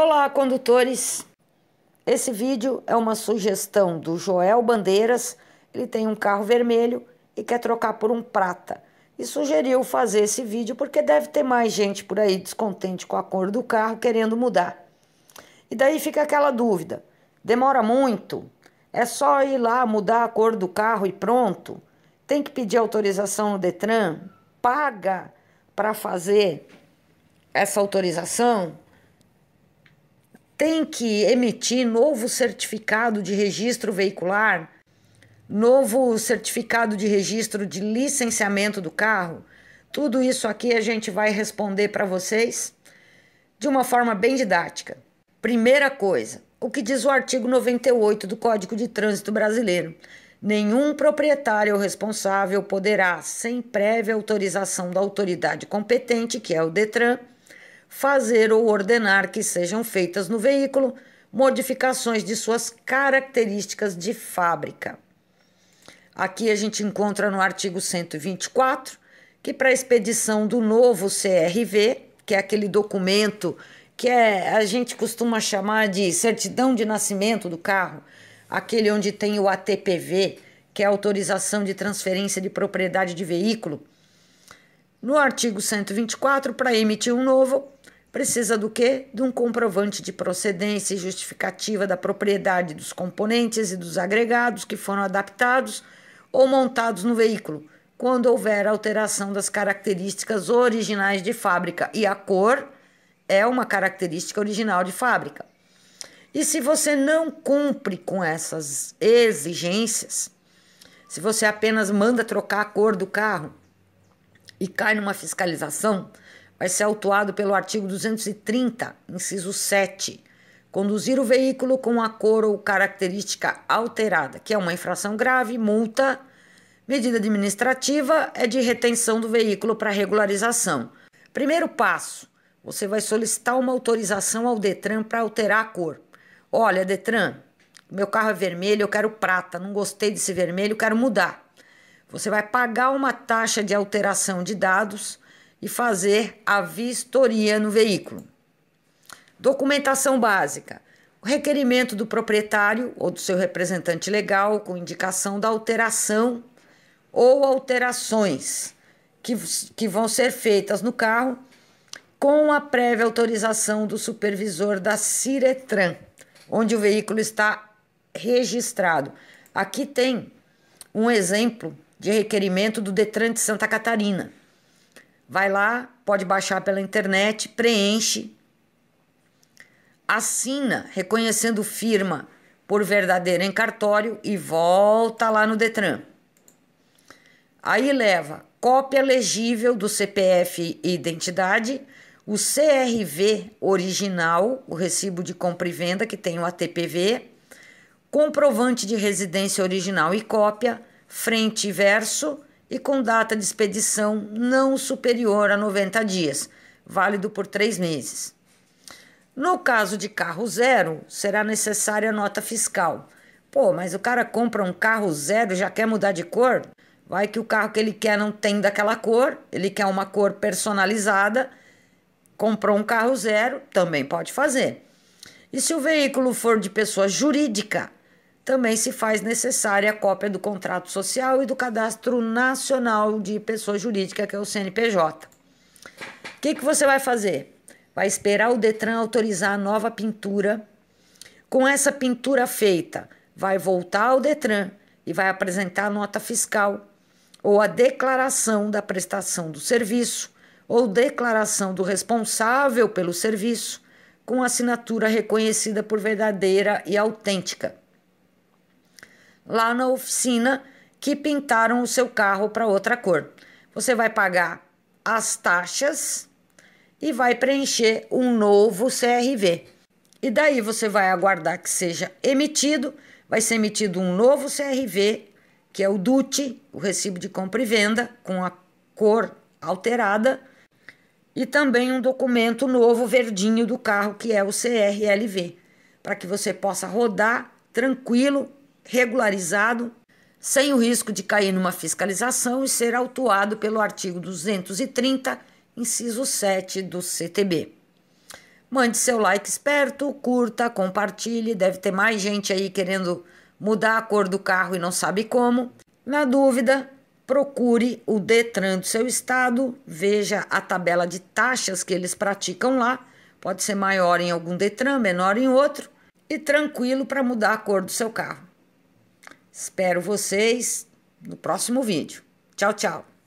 Olá, condutores! Esse vídeo é uma sugestão do Joel Bandeiras. Ele tem um carro vermelho e quer trocar por um prata. E sugeriu fazer esse vídeo porque deve ter mais gente por aí descontente com a cor do carro querendo mudar. E daí fica aquela dúvida: demora muito? É só ir lá mudar a cor do carro e pronto? Tem que pedir autorização no Detran? Paga para fazer essa autorização? tem que emitir novo certificado de registro veicular, novo certificado de registro de licenciamento do carro. Tudo isso aqui a gente vai responder para vocês de uma forma bem didática. Primeira coisa, o que diz o artigo 98 do Código de Trânsito Brasileiro. Nenhum proprietário responsável poderá, sem prévia autorização da autoridade competente, que é o Detran, fazer ou ordenar que sejam feitas no veículo modificações de suas características de fábrica. Aqui a gente encontra no artigo 124 que para a expedição do novo CRV, que é aquele documento que é, a gente costuma chamar de certidão de nascimento do carro, aquele onde tem o ATPV, que é autorização de transferência de propriedade de veículo, no artigo 124, para emitir um novo, precisa do quê? De um comprovante de procedência e justificativa da propriedade dos componentes e dos agregados que foram adaptados ou montados no veículo, quando houver alteração das características originais de fábrica e a cor é uma característica original de fábrica. E se você não cumpre com essas exigências, se você apenas manda trocar a cor do carro, e cai numa fiscalização, vai ser autuado pelo artigo 230, inciso 7. Conduzir o veículo com a cor ou característica alterada, que é uma infração grave, multa. Medida administrativa é de retenção do veículo para regularização. Primeiro passo: você vai solicitar uma autorização ao Detran para alterar a cor. Olha, Detran, meu carro é vermelho, eu quero prata, não gostei desse vermelho, quero mudar. Você vai pagar uma taxa de alteração de dados e fazer a vistoria no veículo. Documentação básica: o requerimento do proprietário ou do seu representante legal com indicação da alteração ou alterações que, que vão ser feitas no carro com a prévia autorização do supervisor da Ciretran, onde o veículo está registrado. Aqui tem um exemplo de requerimento do Detran de Santa Catarina. Vai lá, pode baixar pela internet, preenche, assina reconhecendo firma por verdadeira em cartório e volta lá no Detran. Aí leva cópia legível do CPF e identidade, o CRV original, o recibo de compra e venda que tem o ATPV, comprovante de residência original e cópia, frente e verso, e com data de expedição não superior a 90 dias, válido por três meses. No caso de carro zero, será necessária nota fiscal. Pô, mas o cara compra um carro zero e já quer mudar de cor? Vai que o carro que ele quer não tem daquela cor, ele quer uma cor personalizada, comprou um carro zero, também pode fazer. E se o veículo for de pessoa jurídica, também se faz necessária a cópia do contrato social e do cadastro nacional de pessoa jurídica, que é o CNPJ. O que, que você vai fazer? Vai esperar o Detran autorizar a nova pintura. Com essa pintura feita, vai voltar ao Detran e vai apresentar a nota fiscal ou a declaração da prestação do serviço ou declaração do responsável pelo serviço com assinatura reconhecida por verdadeira e autêntica lá na oficina que pintaram o seu carro para outra cor. Você vai pagar as taxas e vai preencher um novo CRV. E daí você vai aguardar que seja emitido, vai ser emitido um novo CRV, que é o DUT, o recibo de compra e venda, com a cor alterada, e também um documento novo verdinho do carro, que é o CRLV, para que você possa rodar tranquilo regularizado, sem o risco de cair numa fiscalização e ser autuado pelo artigo 230, inciso 7 do CTB. Mande seu like esperto, curta, compartilhe, deve ter mais gente aí querendo mudar a cor do carro e não sabe como. Na dúvida, procure o Detran do seu estado, veja a tabela de taxas que eles praticam lá, pode ser maior em algum Detran, menor em outro, e tranquilo para mudar a cor do seu carro. Espero vocês no próximo vídeo. Tchau, tchau.